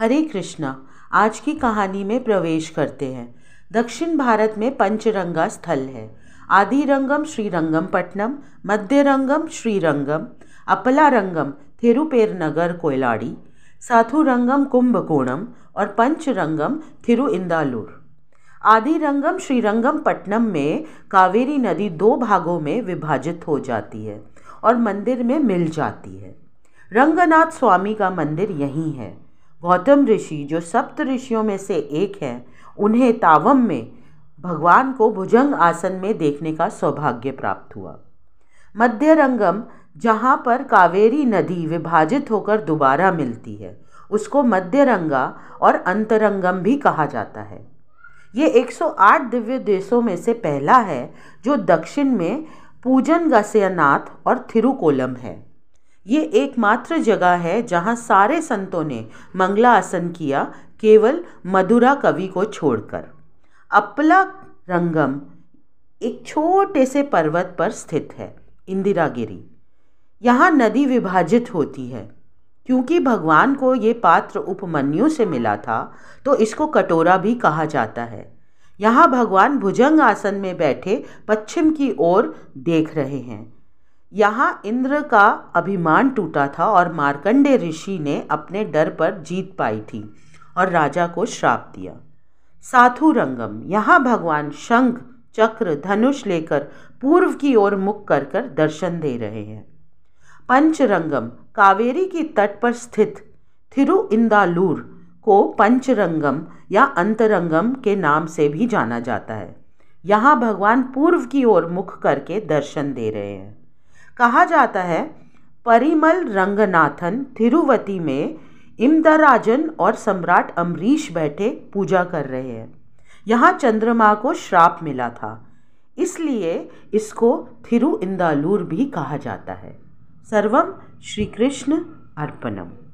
हरे कृष्णा आज की कहानी में प्रवेश करते हैं दक्षिण भारत में पंचरंगा स्थल है आदिरंगम श्रीरंगमपट्टनम रंगम श्रीरंगम थिरुपेर थिरुपेरनगर कोयलाड़ी रंगम कुंभकोणम और पंचरंगम थिरुइंदालूर आदिरंगम श्रीरंगमपट्टनम में कावेरी नदी दो भागों में विभाजित हो जाती है और मंदिर में मिल जाती है रंगनाथ स्वामी का मंदिर यहीं है गौतम ऋषि जो सप्त ऋषियों में से एक हैं उन्हें तावम में भगवान को भुजंग आसन में देखने का सौभाग्य प्राप्त हुआ मध्य रंगम जहाँ पर कावेरी नदी विभाजित होकर दोबारा मिलती है उसको मध्यरंगा और अंतरंगम भी कहा जाता है ये 108 दिव्य देशों में से पहला है जो दक्षिण में पूजन गसयनाथ और थिरुकोलम है ये एकमात्र जगह है जहाँ सारे संतों ने मंगला आसन किया केवल मधुरा कवि को छोड़कर अपला रंगम एक छोटे से पर्वत पर स्थित है इंदिरागिरी यहाँ नदी विभाजित होती है क्योंकि भगवान को ये पात्र उपमन्यु से मिला था तो इसको कटोरा भी कहा जाता है यहाँ भगवान भुजंग आसन में बैठे पश्चिम की ओर देख रहे हैं यहाँ इंद्र का अभिमान टूटा था और मार्कंडे ऋषि ने अपने डर पर जीत पाई थी और राजा को श्राप दिया साधु रंगम यहाँ भगवान शंख चक्र धनुष लेकर पूर्व की ओर मुख कर कर दर्शन दे रहे हैं पंचरंगम कावेरी के तट पर स्थित थिरु इंदालूर को पंचरंगम या अंतरंगम के नाम से भी जाना जाता है यहाँ भगवान पूर्व की ओर मुख करके दर्शन दे रहे हैं कहा जाता है परिमल रंगनाथन थिरुवती में इमदराजन और सम्राट अमरीश बैठे पूजा कर रहे हैं यहाँ चंद्रमा को श्राप मिला था इसलिए इसको थिरु इंदालूर भी कहा जाता है सर्वम श्री कृष्ण अर्पणम